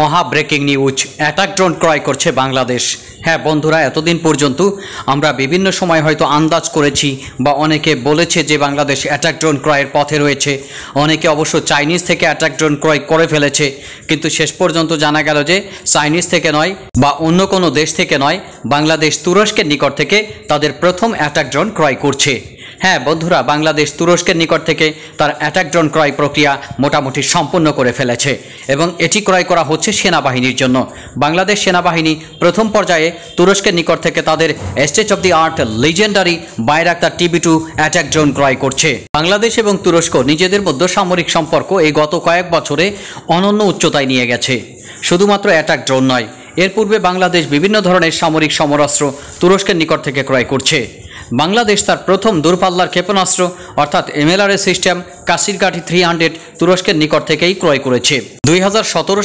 মহা breaking news attack drone ক্রয় করছে বাংলাদেশ হ্যাঁ বন্ধুরা এতদিন পর্যন্ত আমরা বিভিন্ন সময় হয়তো আন্দাজ করেছি বা অনেকে বলেছে যে বাংলাদেশ অ্যাটাক ড্রোন ক্রয়ের পথে রয়েছে অনেকে অবশ্য চাইনিজ থেকে অ্যাটাক ড্রোন ক্রয় করে ফেলেছে কিন্তু শেষ পর্যন্ত জানা গেল যে চাইনিজ থেকে নয় বা অন্য কোনো দেশ থেকে নয় বাংলাদেশ তুরস্কের নিকট থেকে তাদের প্রথম অ্যাটাক ড্রোন ক্রয় করছে হ্যাঁ বন্ধুরা বাংলাদেশ তুরস্কের নিকট থেকে তার অ্যাটাক ড্রোন ক্রয় প্রক্রিয়া মোটামুটি সম্পন্ন করে ফেলেছে এবং এটি ক্রয় করা হচ্ছে সেনাবাহিনীর জন্য বাংলাদেশ সেনাবাহিনী প্রথম পর্যায়ে তুরস্কের নিকট থেকে তাদের state of the art legendary Bayraktar TB two attack drone ক্রয় করছে বাংলাদেশ এবং তুরস্ক নিজেদের মধ্যে সামরিক সম্পর্ক এই গত কয়েক বছরে অনন্য উচ্চতায় নিয়ে গেছে শুধুমাত্র অ্যাটাক ড্রোন নয় এর পূর্বে বাংলাদেশ বিভিন্ন ধরনের সামরিক সমরাস্ত্র তুরস্কের নিকট থেকে ক্রয় করছে বাংলাদেশ তার প্রথম দূরপাল্লার ক্ষেপণাস্ত্র অর্থাৎ এমএলআরএ সিস্টেম কাশিরকাঠি থ্রি হান্ড্রেড তুরস্কের নিকট থেকেই ক্রয় করেছে দুই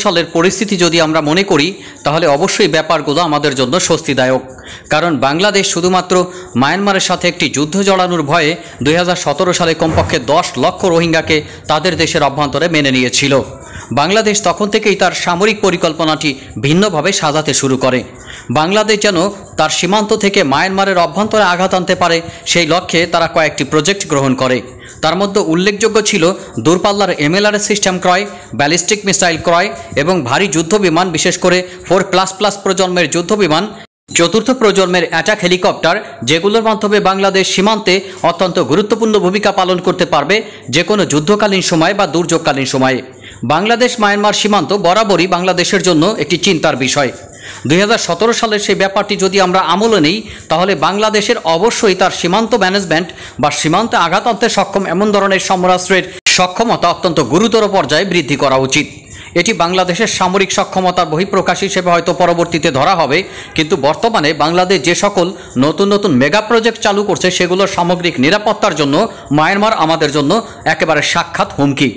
সালের পরিস্থিতি যদি আমরা মনে করি তাহলে অবশ্যই ব্যাপারগুলো আমাদের জন্য স্বস্তিদায়ক কারণ বাংলাদেশ শুধুমাত্র মায়ানমারের সাথে একটি যুদ্ধ জড়ানোর ভয়ে দুই সালে কমপক্ষে দশ লক্ষ রোহিঙ্গাকে তাদের দেশের অভ্যন্তরে মেনে নিয়েছিল বাংলাদেশ তখন থেকেই তার সামরিক পরিকল্পনাটি ভিন্নভাবে সাজাতে শুরু করে বাংলাদেশ যেন তার সীমান্ত থেকে মায়ানমারের অভ্যন্তরে আঘাত আনতে পারে সেই লক্ষ্যে তারা কয়েকটি প্রজেক্ট গ্রহণ করে তার মধ্যে উল্লেখযোগ্য ছিল দূরপাল্লার এমএলআর সিস্টেম ক্রয় ব্যালিস্টিক মিসাইল ক্রয় এবং ভারী যুদ্ধ বিমান বিশেষ করে ফোর প্লাস প্লাস প্রজন্মের যুদ্ধ বিমান চতুর্থ প্রজন্মের অ্যাটাক হেলিকপ্টার যেগুলোর মাধ্যমে বাংলাদেশ সীমান্তে অত্যন্ত গুরুত্বপূর্ণ ভূমিকা পালন করতে পারবে যে কোনো যুদ্ধকালীন সময় বা দুর্যোগকালীন সময়ে বাংলাদেশ মায়ানমার সীমান্ত বরাবরই বাংলাদেশের জন্য একটি চিন্তার বিষয় দুই সালের সেই ব্যাপারটি যদি আমরা আমলে নিই তাহলে বাংলাদেশের অবশ্যই তার সীমান্ত ম্যানেজমেন্ট বা সীমান্তে আঘাত আনতে সক্ষম এমন ধরনের সমরাষ্ট্রের সক্ষমতা অত্যন্ত গুরুতর পর্যায়ে বৃদ্ধি করা উচিত এটি বাংলাদেশের সামরিক সক্ষমতার বহিঃপ্রকাশ হিসেবে হয়তো পরবর্তীতে ধরা হবে কিন্তু বর্তমানে বাংলাদেশ যে সকল নতুন নতুন মেগা প্রজেক্ট চালু করছে সেগুলোর সামগ্রিক নিরাপত্তার জন্য মায়ানমার আমাদের জন্য একেবারে সাক্ষাৎ হুমকি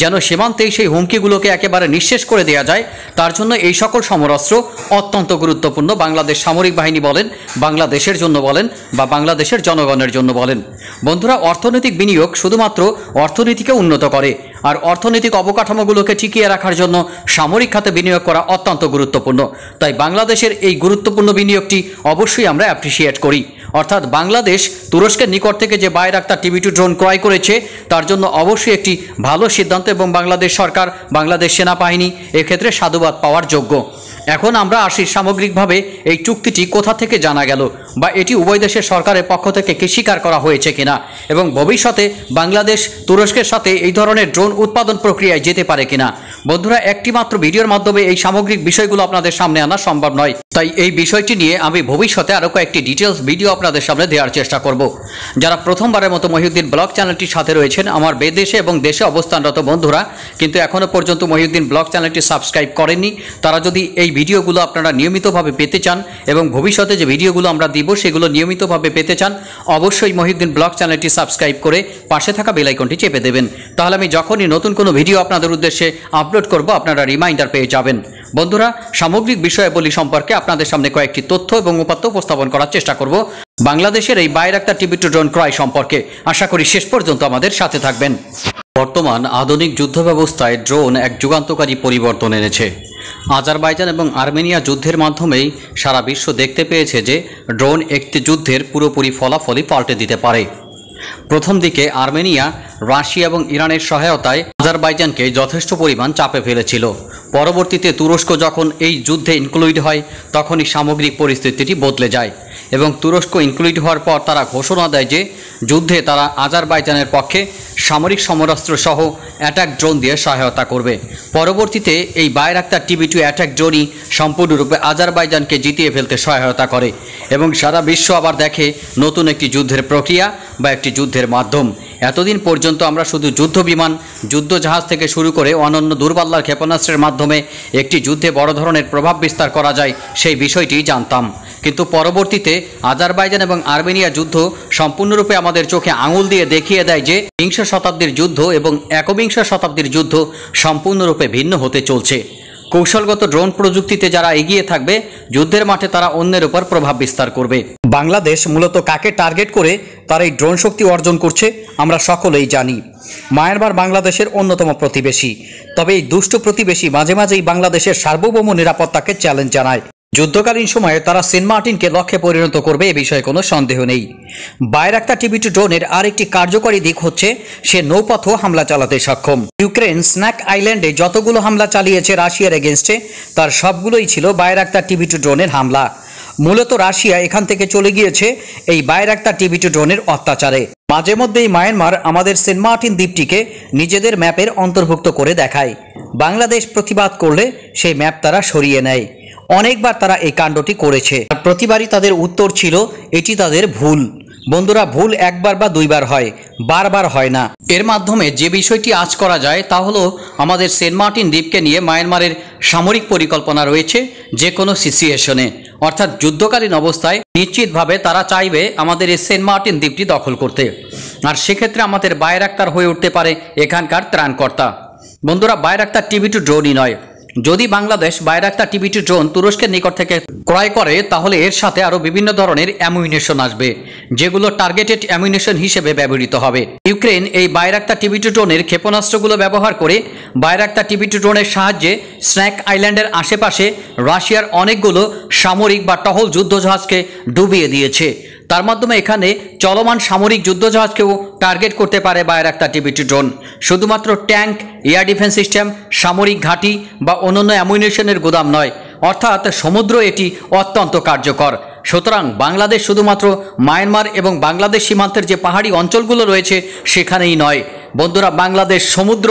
যেন সীমান্তেই সেই হুমকিগুলোকে একেবারে নিঃশেষ করে দেওয়া যায় তার জন্য এই সকল সমরাস্ত্র অত্যন্ত গুরুত্বপূর্ণ বাংলাদেশ সামরিক বাহিনী বলেন বাংলাদেশের জন্য বলেন বা বাংলাদেশের জনগণের জন্য বলেন বন্ধুরা অর্থনৈতিক বিনিয়োগ শুধুমাত্র অর্থনীতিকে উন্নত করে আর অর্থনৈতিক অবকাঠামোগুলোকে টিকিয়ে রাখার জন্য সামরিক খাতে বিনিয়োগ করা অত্যন্ত গুরুত্বপূর্ণ তাই বাংলাদেশের এই গুরুত্বপূর্ণ বিনিয়োগটি অবশ্যই আমরা অ্যাপ্রিসিয়েট করি অর্থাৎ বাংলাদেশ তুরস্কের নিকট থেকে যে বায়রাক্তার টিভি টু ড্রোন ক্রয় করেছে তার জন্য অবশ্যই একটি ভালো সিদ্ধান্ত এবং বাংলাদেশ সরকার বাংলাদেশ সেনাবাহিনী এক্ষেত্রে সাধুবাদ পাওয়ার যোগ্য এখন আমরা আসি সামগ্রিকভাবে এই চুক্তিটি কোথা থেকে জানা গেল বা এটি উভয় দেশের সরকারের পক্ষ থেকে কি স্বীকার করা হয়েছে কিনা এবং ভবিষ্যতে বাংলাদেশ তুরস্কের সাথে এই ধরনের ড্রোন উৎপাদন প্রক্রিয়ায় যেতে পারে কিনা বন্ধুরা একটি মাত্র ভিডিওর মাধ্যমে এই সামগ্রিক বিষয়গুলো আপনাদের সামনে আনা সম্ভব নয় তাই এই বিষয়টি নিয়ে আমি ভবিষ্যতে আরও কয়েকটি ডিটেলস ভিডিও আপনাদের সামনে দেওয়ার চেষ্টা করব যারা প্রথমবারের মতো মহিউদ্দিন ব্লগ চ্যানেলটির সাথে রয়েছেন আমার বেদেশে এবং দেশে অবস্থানরত বন্ধুরা কিন্তু এখনও পর্যন্ত মহিউদ্দিন ব্লগ চ্যানেলটি সাবস্ক্রাইব করেননি তারা যদি এই ভিডিওগুলো আপনারা নিয়মিতভাবে পেতে চান এবং ভবিষ্যতে যে ভিডিওগুলো আমরা দিই দিব সেগুলো নিয়মিতভাবে পেতে চান অবশ্যই মহিউদ্দিন ব্লগ চ্যানেলটি সাবস্ক্রাইব করে পাশে থাকা বেলাইকনটি চেপে দেবেন তাহলে আমি যখনই নতুন কোনো ভিডিও আপনাদের উদ্দেশ্যে আপলোড করব আপনারা রিমাইন্ডার পেয়ে যাবেন বন্ধুরা সামগ্রিক বিষয়াবলী সম্পর্কে আপনাদের সামনে কয়েকটি তথ্য এবং উপাত্ত উপস্থাপন করার চেষ্টা করব বাংলাদেশের এই একটা টিভি টু ড্রোন ক্রয় সম্পর্কে আশা করি শেষ পর্যন্ত আমাদের সাথে থাকবেন বর্তমান আধুনিক যুদ্ধ ব্যবস্থায় ড্রোন এক যুগান্তকারী পরিবর্তন এনেছে আজারবাইজান এবং আর্মেনিয়া যুদ্ধের মাধ্যমেই সারা বিশ্ব দেখতে পেয়েছে যে ড্রোন একটি যুদ্ধের পুরোপুরি ফলাফলই পাল্টে দিতে পারে প্রথম দিকে আর্মেনিয়া রাশিয়া এবং ইরানের সহায়তায় আজারবাইজানকে যথেষ্ট পরিমাণ চাপে ফেলেছিল পরবর্তীতে তুরস্ক যখন এই যুদ্ধে ইনক্লুড হয় তখনই সামগ্রিক পরিস্থিতিটি বদলে যায় এবং তুরস্ক ইনক্লুড হওয়ার পর তারা ঘোষণা দেয় যে যুদ্ধে তারা আজারবাইজানের পক্ষে সামরিক সমরাস্ত্র সহ অ্যাটাক ড্রোন দিয়ে সহায়তা করবে পরবর্তীতে এই বায়রাক্তার টিভি টু অ্যাটাক ড্রোনই সম্পূর্ণরূপে আজারবাইজানকে জিতিয়ে ফেলতে সহায়তা করে এবং সারা বিশ্ব আবার দেখে নতুন একটি যুদ্ধের প্রক্রিয়া বা একটি যুদ্ধের মাধ্যম এতদিন পর্যন্ত আমরা শুধু যুদ্ধ বিমান যুদ্ধ জাহাজ থেকে শুরু করে অনন্য দূরপাল্লার ক্ষেপণাস্ত্রের মাধ্যমে একটি যুদ্ধে বড় ধরনের প্রভাব বিস্তার করা যায় সেই বিষয়টি জানতাম কিন্তু পরবর্তীতে আজারবাইজান এবং আর্মেনিয়া যুদ্ধ সম্পূর্ণরূপে আমাদের চোখে আঙুল দিয়ে দেখিয়ে দেয় যে বিংশ শতাব্দীর যুদ্ধ এবং একবিংশ শতাব্দীর যুদ্ধ সম্পূর্ণরূপে ভিন্ন হতে চলছে কৌশলগত ড্রোন প্রযুক্তিতে যারা এগিয়ে থাকবে যুদ্ধের মাঠে তারা অন্যের উপর প্রভাব বিস্তার করবে বাংলাদেশ মূলত কাকে টার্গেট করে তার এই ড্রোন শক্তি অর্জন করছে আমরা সকলেই জানি মায়ানমার বাংলাদেশের অন্যতম প্রতিবেশী তবে এই দুষ্ট প্রতিবেশী মাঝে মাঝেই বাংলাদেশের সার্বভৌম নিরাপত্তাকে চ্যালেঞ্জ জানায় যুদ্ধকালীন সময়ে তারা সেন্ট মার্টিনকে লক্ষ্যে পরিণত করবে এ বিষয়ে কোনো সন্দেহ নেই বায়রাক্তা টু ড্রোনের আরেকটি কার্যকরী দিক হচ্ছে সে নৌপথও হামলা চালাতে সক্ষম ইউক্রেন স্ন্যাক আইল্যান্ডে যতগুলো হামলা চালিয়েছে রাশিয়ার এগেনস্টে তার সবগুলোই ছিল টিভি টু ড্রোনের হামলা মূলত রাশিয়া এখান থেকে চলে গিয়েছে এই টিভি টু ড্রোনের অত্যাচারে মাঝে মধ্যেই মায়ানমার আমাদের সেন্ট মার্টিন দ্বীপটিকে নিজেদের ম্যাপের অন্তর্ভুক্ত করে দেখায় বাংলাদেশ প্রতিবাদ করলে সেই ম্যাপ তারা সরিয়ে নেয় অনেকবার তারা এই কাণ্ডটি করেছে আর প্রতিবারই তাদের উত্তর ছিল এটি তাদের ভুল বন্ধুরা ভুল একবার বা দুইবার হয় বারবার হয় না এর মাধ্যমে যে বিষয়টি আজ করা যায় তা হলো আমাদের সেন্ট মার্টিন দ্বীপকে নিয়ে মায়ানমারের সামরিক পরিকল্পনা রয়েছে যে কোনো সিচুয়েশনে অর্থাৎ যুদ্ধকালীন অবস্থায় নিশ্চিতভাবে তারা চাইবে আমাদের এই সেন্ট মার্টিন দ্বীপটি দখল করতে আর সেক্ষেত্রে আমাদের বায়রাক্তার হয়ে উঠতে পারে এখানকার ত্রাণকর্তা বন্ধুরা বায়রাক্তার টিভি টু ড্রোনই নয় যদি বাংলাদেশ বায়রাক্তা টিবিটি ড্রোন তুরস্কের নিকট থেকে ক্রয় করে তাহলে এর সাথে আরও বিভিন্ন ধরনের অ্যামুনেশন আসবে যেগুলো টার্গেটেড অ্যামিউনেশন হিসেবে ব্যবহৃত হবে ইউক্রেন এই বাইরাক্তা টিবিটি ড্রোনের ক্ষেপণাস্ত্রগুলো ব্যবহার করে বাইরাক্তা টিবিটি ড্রোনের সাহায্যে স্ন্যাক আইল্যান্ডের আশেপাশে রাশিয়ার অনেকগুলো সামরিক বা টহল যুদ্ধজাহাজকে ডুবিয়ে দিয়েছে তার মাধ্যমে এখানে চলমান সামরিক যুদ্ধজাহাজকেও টার্গেট করতে পারে একটা টিবিটি ড্রোন শুধুমাত্র ট্যাঙ্ক এয়ার ডিফেন্স সিস্টেম সামরিক ঘাঁটি বা অন্যান্য অ্যামুনেশনের গোদাম নয় অর্থাৎ সমুদ্র এটি অত্যন্ত কার্যকর সুতরাং বাংলাদেশ শুধুমাত্র মায়ানমার এবং বাংলাদেশ সীমান্তের যে পাহাড়ি অঞ্চলগুলো রয়েছে সেখানেই নয় বন্ধুরা বাংলাদেশ সমুদ্র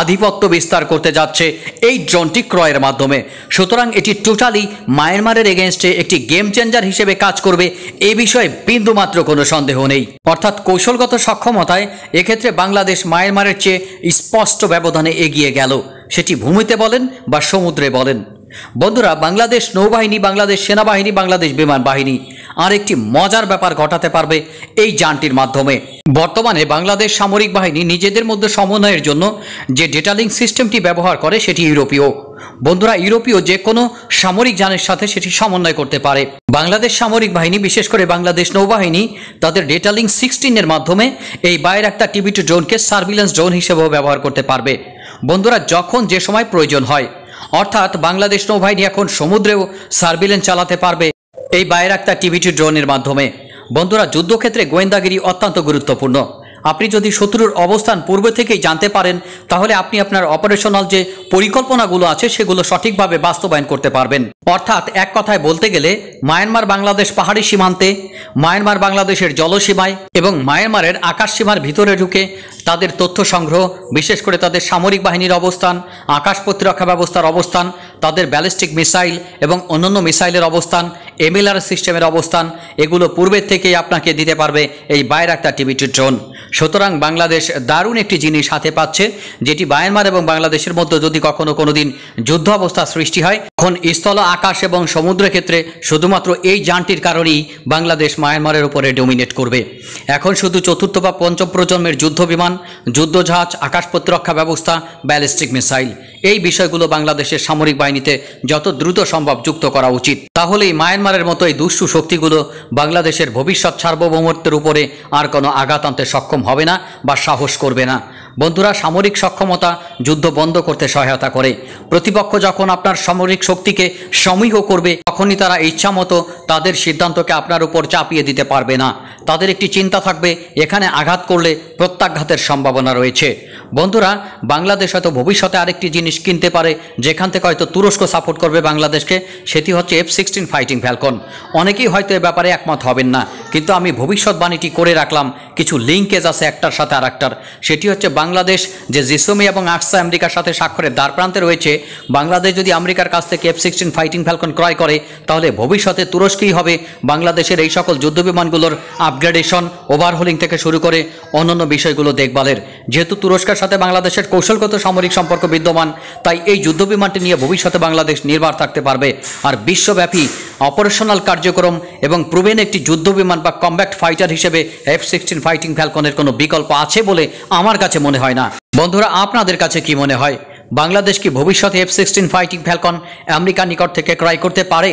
আধিপত্য বিস্তার করতে যাচ্ছে এই ড্রোনটি ক্রয়ের মাধ্যমে সুতরাং এটি টোটালি মায়ানমারের এগেনস্টে একটি গেম চেঞ্জার হিসেবে কাজ করবে এ বিষয়ে বিন্দুমাত্র কোনো সন্দেহ নেই অর্থাৎ কৌশলগত সক্ষমতায় এক্ষেত্রে বাংলাদেশ মায়ানমারের চেয়ে স্পষ্ট ব্যবধানে এগিয়ে গেল সেটি ভূমিতে বলেন বা সমুদ্রে বলেন বন্ধুরা বাংলাদেশ নৌবাহিনী বাংলাদেশ সেনাবাহিনী বাংলাদেশ বিমান বাহিনী আর একটি মজার ব্যাপার ঘটাতে পারবে এই যানটির মাধ্যমে বর্তমানে বাংলাদেশ সামরিক বাহিনী নিজেদের মধ্যে সমন্বয়ের জন্য যে ডেটালিং সিস্টেমটি ব্যবহার করে সেটি ইউরোপীয় বন্ধুরা ইউরোপীয় যে কোনো সামরিক যানের সাথে সেটি সমন্বয় করতে পারে বাংলাদেশ সামরিক বাহিনী বিশেষ করে বাংলাদেশ নৌবাহিনী তাদের ডেটালিং সিক্সটিনের মাধ্যমে এই বাইরে টিভি টু ড্রোনকে সার্ভিলেন্স ড্রোন হিসেবেও ব্যবহার করতে পারবে বন্ধুরা যখন যে সময় প্রয়োজন হয় অর্থাৎ বাংলাদেশ নৌবাহিনী এখন সমুদ্রেও সার্ভিলেন্স চালাতে পারবে এই বায়রাক্তা টিভিটি ড্রোনের মাধ্যমে বন্ধুরা যুদ্ধক্ষেত্রে গোয়েন্দাগিরি অত্যন্ত গুরুত্বপূর্ণ আপনি যদি শত্রুর অবস্থান পূর্বে থেকেই জানতে পারেন তাহলে আপনি আপনার অপারেশনাল যে পরিকল্পনাগুলো আছে সেগুলো সঠিকভাবে বাস্তবায়ন করতে পারবেন অর্থাৎ এক কথায় বলতে গেলে মায়ানমার বাংলাদেশ পাহাড়ি সীমান্তে মায়ানমার বাংলাদেশের জলসীমায় এবং মায়ানমারের আকাশ সীমার ভিতরে ঢুকে তাদের তথ্য সংগ্রহ বিশেষ করে তাদের সামরিক বাহিনীর অবস্থান আকাশ প্রতিরক্ষা ব্যবস্থার অবস্থান তাদের ব্যালিস্টিক মিসাইল এবং অন্যান্য মিসাইলের অবস্থান এমএলআর সিস্টেমের অবস্থান এগুলো পূর্বের থেকেই আপনাকে দিতে পারবে এই বাইরাক্তা টিভিটি ড্রোন সুতরাং বাংলাদেশ দারুণ একটি জিনিস হাতে পাচ্ছে যেটি বায়ানমার এবং বাংলাদেশের মধ্যে যদি কখনো কোনো দিন যুদ্ধ অবস্থা সৃষ্টি হয় তখন স্থল আকাশ এবং সমুদ্র ক্ষেত্রে শুধুমাত্র এই যানটির কারণেই বাংলাদেশ মায়ানমারের উপরে ডোমিনেট করবে এখন শুধু চতুর্থ বা পঞ্চম প্রজন্মের যুদ্ধ বিমান যুদ্ধজাহাজ আকাশ প্রতিরক্ষা ব্যবস্থা ব্যালিস্টিক মিসাইল এই বিষয়গুলো বাংলাদেশের সামরিক বাহিনীতে যত দ্রুত সম্ভব যুক্ত করা উচিত তাহলেই মায়ানমারের মতো এই দুষ্টু শক্তিগুলো বাংলাদেশের ভবিষ্যৎ সার্বভৌমত্বের উপরে আর কোনো আঘাত আনতে সক্ষম হবে না বা সাহস করবে না বন্ধুরা সামরিক সক্ষমতা যুদ্ধ বন্ধ করতে সহায়তা করে প্রতিপক্ষ যখন আপনার সামরিক শক্তিকে সমীহ করবে তখনই তারা ইচ্ছা মতো তাদের সিদ্ধান্তকে আপনার উপর চাপিয়ে দিতে পারবে না তাদের একটি চিন্তা থাকবে এখানে আঘাত করলে প্রত্যাঘাতের সম্ভাবনা রয়েছে বন্ধুরা বাংলাদেশ হয়তো ভবিষ্যতে আরেকটি জিনিস কিনতে পারে যেখান থেকে হয়তো তুরস্ক সাপোর্ট করবে বাংলাদেশকে সেটি হচ্ছে এফ সিক্সটিন ফাইটিং ফ্যালকন অনেকেই হয়তো এ ব্যাপারে একমত হবেন না কিন্তু আমি ভবিষ্যৎবাণীটি করে রাখলাম কিছু লিঙ্কেজ আছে একটার সাথে আর একটার সেটি হচ্ছে বাংলা বাংলাদেশ যে জিসোমি এবং আকসা আমেরিকার সাথে স্বাক্ষরের প্রান্তে রয়েছে বাংলাদেশ যদি আমেরিকার কাছ থেকে এফ সিক্সটিন ফাইটিং ফ্যালকন ক্রয় করে তাহলে ভবিষ্যতে তুরস্কই হবে বাংলাদেশের এই সকল যুদ্ধবিমানগুলোর আপগ্রেডেশন ওভারহোলিং থেকে শুরু করে অন্যান্য বিষয়গুলো দেখভালের যেহেতু তুরস্কের সাথে বাংলাদেশের কৌশলগত সামরিক সম্পর্ক বিদ্যমান তাই এই যুদ্ধবিমানটি নিয়ে ভবিষ্যতে বাংলাদেশ নির্ভর থাকতে পারবে আর বিশ্বব্যাপী অপারেশনাল কার্যক্রম এবং প্রুভেন একটি যুদ্ধবিমান বা কম্ব্যাক্ট ফাইটার হিসেবে এফ সিক্সটিন ফাইটিং ফ্যালকনের কোনো বিকল্প আছে বলে আমার কাছে মনে মনে হয় না বন্ধুরা আপনাদের কাছে কি মনে হয় বাংলাদেশ কি ভবিষ্যতে এফ সিক্সটিন ফাইটিং ফ্যালকন আমেরিকার নিকট থেকে ক্রয় করতে পারে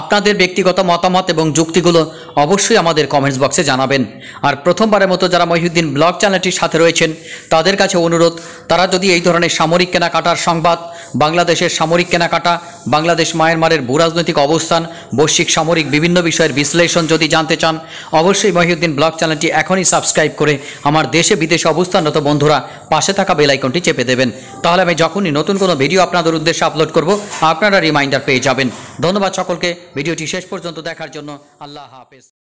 আপনাদের ব্যক্তিগত মতামত এবং যুক্তিগুলো অবশ্যই আমাদের কমেন্টস বক্সে জানাবেন আর প্রথমবারের মতো যারা মহিউদ্দিন ব্লগ চ্যানেলটির সাথে রয়েছেন তাদের কাছে অনুরোধ তারা যদি এই ধরনের সামরিক কেনাকাটার সংবাদ বাংলাদেশের সামরিক কেনাকাটা বাংলাদেশ মায়ানমারের ভূরাজনৈতিক অবস্থান বৈশ্বিক সামরিক বিভিন্ন বিষয়ের বিশ্লেষণ যদি জানতে চান অবশ্যই মহিউদ্দিন ব্লগ চ্যানেলটি এখনই সাবস্ক্রাইব করে আমার দেশে বিদেশে অবস্থানরত বন্ধুরা পাশে থাকা বেলাইকনটি চেপে দেবেন তাহলে আমি যখনই নতুন কোনো ভিডিও আপনাদের উদ্দেশ্যে আপলোড করব আপনারা রিমাইন্ডার পেয়ে যাবেন ধন্যবাদ সকলকে ভিডিওটি শেষ পর্যন্ত দেখার জন্য আল্লাহ হাফেজ